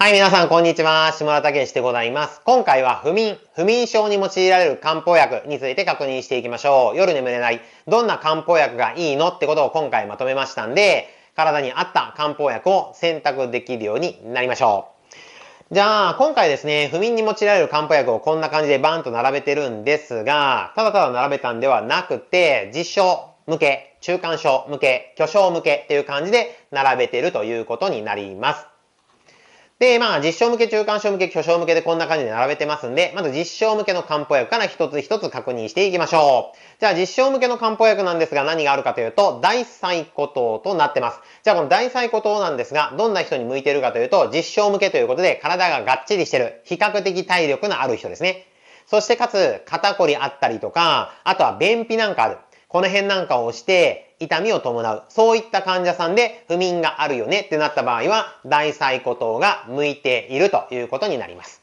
はい、皆さん、こんにちは。下田武でございます。今回は、不眠、不眠症に用いられる漢方薬について確認していきましょう。夜眠れない、どんな漢方薬がいいのってことを今回まとめましたんで、体に合った漢方薬を選択できるようになりましょう。じゃあ、今回ですね、不眠に用いられる漢方薬をこんな感じでバンと並べてるんですが、ただただ並べたんではなくて、実証向け、中間症向け、巨匠向けっていう感じで並べてるということになります。で、まあ、実証向け、中間症向け、巨匠向けでこんな感じで並べてますんで、まず実証向けの漢方薬から一つ一つ確認していきましょう。じゃあ、実証向けの漢方薬なんですが、何があるかというと、大細骨糖となってます。じゃあ、この大細骨糖なんですが、どんな人に向いてるかというと、実証向けということで、体ががっちりしてる、比較的体力のある人ですね。そして、かつ、肩こりあったりとか、あとは便秘なんかある。この辺なんかを押して、痛みを伴う、そういった患者さんで不眠があるよねってなった場合は、大細胞糖が向いているということになります。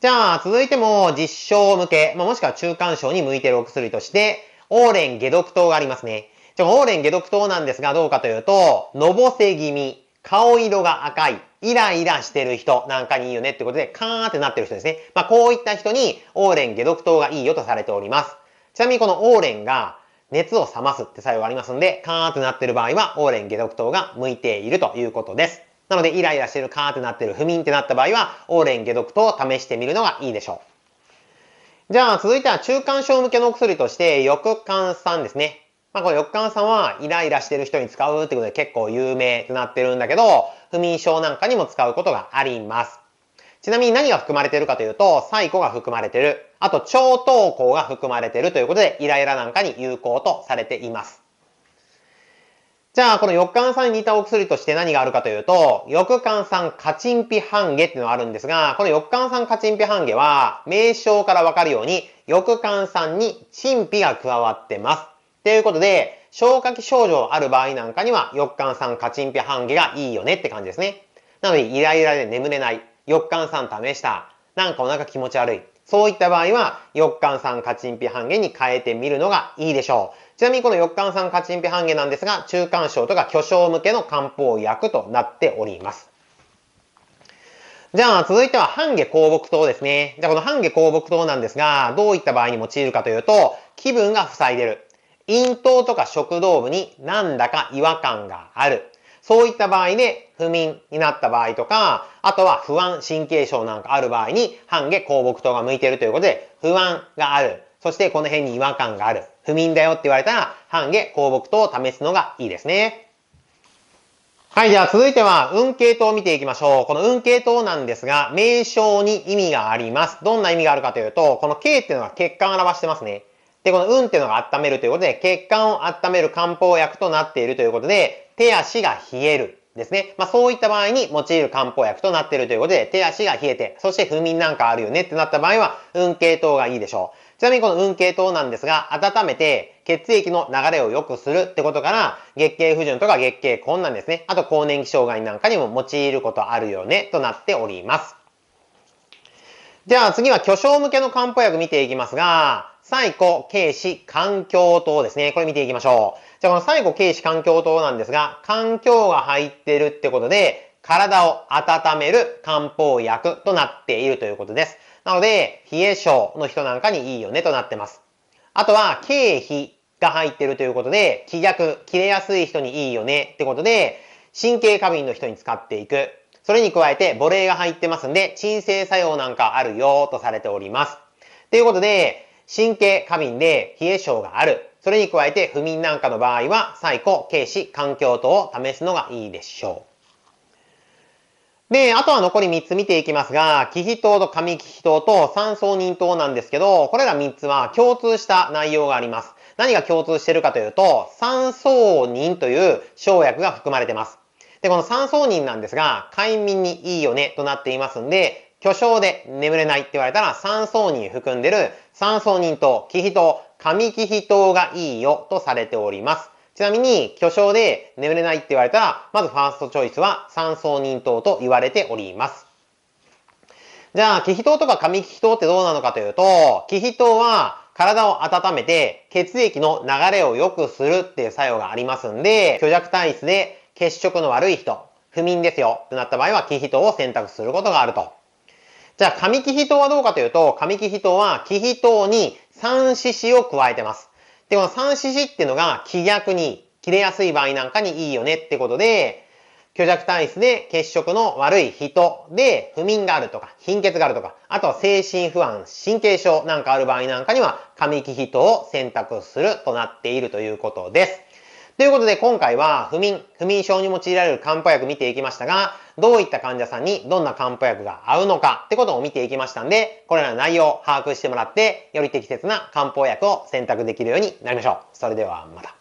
じゃあ、続いても実症向け、まもしくは中間症に向いているお薬として、オーレン解毒糖がありますね。じゃあ、オーレン解毒糖なんですが、どうかというと、のぼせ気味、顔色が赤い、イライラしてる人なんかにいいよねってことで、カーンってなってる人ですね。まあ、こういった人に、オーレン解毒糖がいいよとされております。ちなみにこのオーレンが熱を冷ますって作用がありますんで、カーンとなってる場合は、オーレン解毒糖が向いているということです。なので、イライラしてるカーンってなってる不眠ってなった場合は、オーレン解毒糖を試してみるのがいいでしょう。じゃあ、続いては中間症向けのお薬として、翼間酸ですね。まあ、この翼間酸は、イライラしてる人に使うってことで結構有名となってるんだけど、不眠症なんかにも使うことがあります。ちなみに何が含まれてるかというと、最古が含まれてる。あと、超投稿が含まれてるということで、イライラなんかに有効とされています。じゃあ、この翼感酸に似たお薬として何があるかというと、翼感酸カチンピハンゲっていうのがあるんですが、この翼感酸カチンピハンゲは、名称からわかるように、翼感酸にチンピが加わってます。ということで、消化器症状ある場合なんかには、翼感酸カチンピハンゲがいいよねって感じですね。なので、イライラで眠れない。日間さん試した。なんかお腹気持ち悪い。そういった場合は、翼さんカチンピ半減に変えてみるのがいいでしょう。ちなみにこの翼さんカチンピ半減なんですが、中間症とか巨症向けの漢方薬となっております。じゃあ、続いては半下香木糖ですね。じゃあ、この半下香木糖なんですが、どういった場合に用いるかというと、気分が塞いでる。咽頭とか食道部になんだか違和感がある。そういった場合で不眠になった場合とか、あとは不安、神経症なんかある場合に、半下硬木糖が向いてるということで、不安がある。そしてこの辺に違和感がある。不眠だよって言われたら、半下硬木糖を試すのがいいですね。はい、じゃあ続いては、運慶糖を見ていきましょう。この運慶糖なんですが、名称に意味があります。どんな意味があるかというと、この K っていうのは血管を表してますね。で、この運っていうのが温めるということで、血管を温める漢方薬となっているということで、手足が冷える。ですね。まあ、そういった場合に用いる漢方薬となっているということで、手足が冷えて、そして不眠なんかあるよねってなった場合は、運系統がいいでしょう。ちなみにこの運系統なんですが、温めて血液の流れを良くするってことから、月経不順とか月経困難ですね。あと、更年期障害なんかにも用いることあるよねとなっております。じゃあ次は巨匠向けの漢方薬見ていきますが、最古軽視環境等ですね。これ見ていきましょう。じゃあこの最古軽視環境等なんですが、環境が入ってるってことで、体を温める漢方薬となっているということです。なので、冷え症の人なんかにいいよねとなってます。あとは、経費が入ってるということで、気逆、切れやすい人にいいよねってことで、神経過敏の人に使っていく。それに加えて、母霊が入ってますんで、鎮静作用なんかあるよとされております。ということで、神経過敏で冷え症がある。それに加えて不眠なんかの場合は、イコ、軽視、環境等を試すのがいいでしょう。で、あとは残り3つ見ていきますが、気比等と紙気比等と三層人等なんですけど、これら3つは共通した内容があります。何が共通してるかというと、酸層人という生薬が含まれてます。で、この酸層人なんですが、快眠にいいよねとなっていますんで、巨匠で眠れないって言われたら、三層に含んでる三層人と気比糖、神気比糖がいいよとされております。ちなみに、巨匠で眠れないって言われたら、まずファーストチョイスは三層人糖と言われております。じゃあ、気比糖とか神気比糖ってどうなのかというと、気比糖は体を温めて血液の流れを良くするっていう作用がありますんで、虚弱体質で血色の悪い人、不眠ですよ、ってなった場合は気比糖を選択することがあると。じゃあ、上木人はどうかというと、上木人は、木比等に3獅子を加えてます。で、この3獅子っていうのが、気逆に、切れやすい場合なんかにいいよねってことで、虚弱体質で血色の悪い人で、不眠があるとか、貧血があるとか、あとは精神不安、神経症なんかある場合なんかには、神木人を選択するとなっているということです。ということで今回は不眠、不眠症に用いられる漢方薬見ていきましたが、どういった患者さんにどんな漢方薬が合うのかってことを見ていきましたんで、これらの内容を把握してもらって、より適切な漢方薬を選択できるようになりましょう。それではまた。